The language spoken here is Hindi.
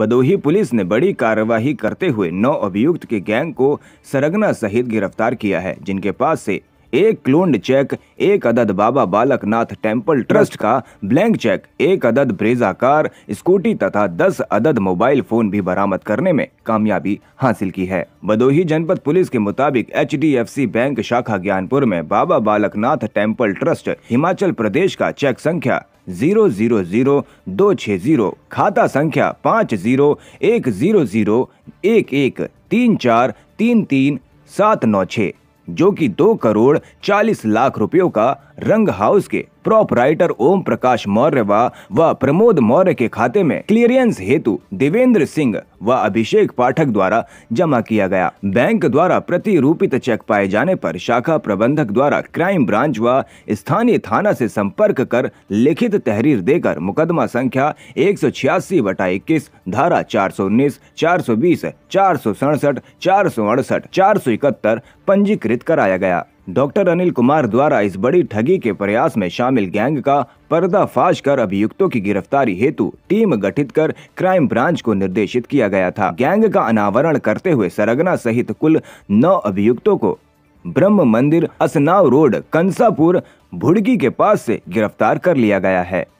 बदोही पुलिस ने बड़ी कार्यवाही करते हुए नौ अभियुक्त के गैंग को सरगना सहित गिरफ्तार किया है जिनके पास से एक क्लोन्ड चेक एक अदद बाबा बालक नाथ टेम्पल ट्रस्ट का ब्लैंक चेक एक अदद ब्रेजा कार स्कूटी तथा दस अदद मोबाइल फोन भी बरामद करने में कामयाबी हासिल की है बदोही जनपद पुलिस के मुताबिक एच बैंक शाखा ज्ञानपुर में बाबा बालक नाथ टेम्पल ट्रस्ट हिमाचल प्रदेश का चेक संख्या जीरो जीरो जीरो दो छ जीरो खाता संख्या पाँच जीरो एक जीरो जीरो एक एक तीन चार तीन तीन सात नौ छः जो कि दो करोड़ चालीस लाख रुपयों का रंग हाउस के प्रॉप राइटर ओम प्रकाश मौर्य व प्रमोद मौर्य के खाते में क्लियरेंस हेतु देवेंद्र सिंह व अभिषेक पाठक द्वारा जमा किया गया बैंक द्वारा प्रतिरूपित चेक पाए जाने पर शाखा प्रबंधक द्वारा क्राइम ब्रांच व स्थानीय थाना से संपर्क कर लिखित तहरीर देकर मुकदमा संख्या एक सौ छियासी बटा इक्कीस धारा चार सौ उन्नीस चार सौ बीस चार सौ सड़सठ चार सौ अड़सठ चार सौ इकहत्तर पंजीकृत कराया गया डॉक्टर अनिल कुमार द्वारा इस बड़ी ठगी के प्रयास में शामिल गैंग का पर्दाफाश कर अभियुक्तों की गिरफ्तारी हेतु टीम गठित कर क्राइम ब्रांच को निर्देशित किया गया था गैंग का अनावरण करते हुए सरगना सहित कुल नौ अभियुक्तों को ब्रह्म मंदिर असनाव रोड कंसापुर भुड़की के पास से गिरफ्तार कर लिया गया है